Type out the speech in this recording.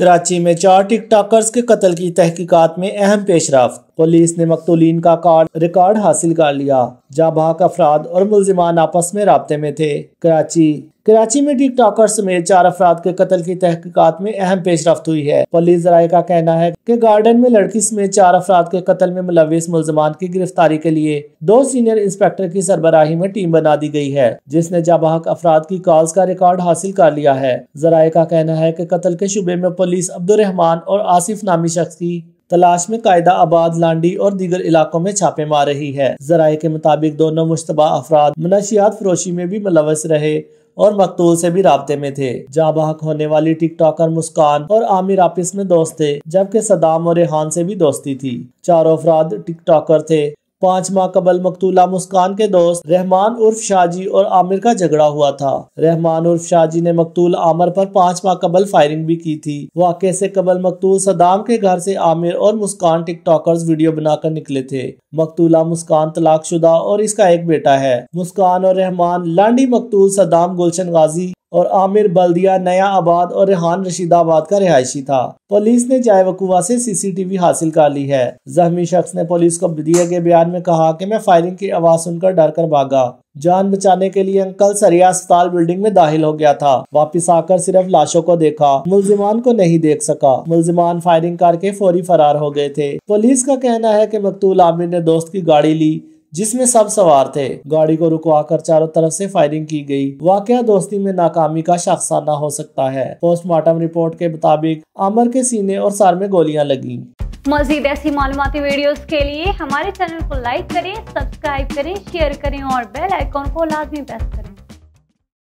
कराची में चार टिक टाकर्स के कत्ल की तहकीकात में अहम पेशरफ पुलिस ने मकतूलिन का रिकॉर्ड हासिल कर लिया जहाँ बाहक अफराद और मुलजमान आपस में रबते में थे कराची कराची में टिक समेत चार अफराद के कत्ल की तहकीकत में अहम रफ्त हुई है पुलिस जराये का कहना है की गार्डन में लड़की समेत चार अफराद के कत्ल में मुलविस मुलजमान की गिरफ्तारी के लिए दो सीनियर इंस्पेक्टर की सरबराही में टीम बना दी गई है जिसने जाबाक अफराद की कॉल्स का रिकॉर्ड हासिल कर लिया है जराये का कहना है की कत्ल के शुबे में पुलिस अब्दुलरहमान और आसिफ नामी शख्स की तलाश में कायदा आबाद लांडी और दीगर इलाकों में छापे मार रही है जराये के मुताबिक दोनों मुशतबा अफराद मनशियात फरोशी में भी मुलवस रहे और मकतूल से भी रबते में थे बहक होने वाली टिकटॉकर मुस्कान और आमिर आपस में दोस्त थे जबकि सदाम और रेहान से भी दोस्ती थी चारों अफराद टिकटॉकर थे पाँच माह कबल मकतूला मुस्कान के दोस्त रहमान उर्फ शाहजी और आमिर का झगड़ा हुआ था रहमान उर्फ शाहजी ने मकतूल आमिर पर पाँच माह कबल फायरिंग भी की थी वाक़े से कबल मकतूल सदाम के घर से आमिर और मुस्कान टिकटॉकर्स वीडियो बनाकर निकले थे मकतूला मुस्कान तलाक शुदा और इसका एक बेटा है मुस्कान और रहमान लांडी मकतूल सदाम गुलशन गाजी और आमिर बल्दिया नया आबाद और रेहान रशीदाबाद का रिहायशी था पुलिस ने चाय वकूबा से सीसीटीवी हासिल कर ली है जख्मी शख्स ने पुलिस को दिए गए बयान में कहा कि मैं फायरिंग की आवाज सुनकर डर कर भागा जान बचाने के लिए अंकल सरिया अस्पताल बिल्डिंग में दाखिल हो गया था वापस आकर सिर्फ लाशों को देखा मुलजिमान को नहीं देख सका मुलजिमान फायरिंग करके फौरी फरार हो गए थे पुलिस का कहना है की मकतूल आमिर ने दोस्त की गाड़ी ली जिसमें सब सवार थे गाड़ी को रुकवाकर चारों तरफ से फायरिंग की गई वाक्य दोस्ती में नाकामी का शख्साना हो सकता है पोस्टमार्टम रिपोर्ट के मुताबिक अमर के सीने और सार में गोलियां लगी मजीद ऐसी मालूमती वीडियोस के लिए हमारे चैनल को लाइक करें सब्सक्राइब करें शेयर करें और बेल आइकॉन को लाजमी प्रेस करें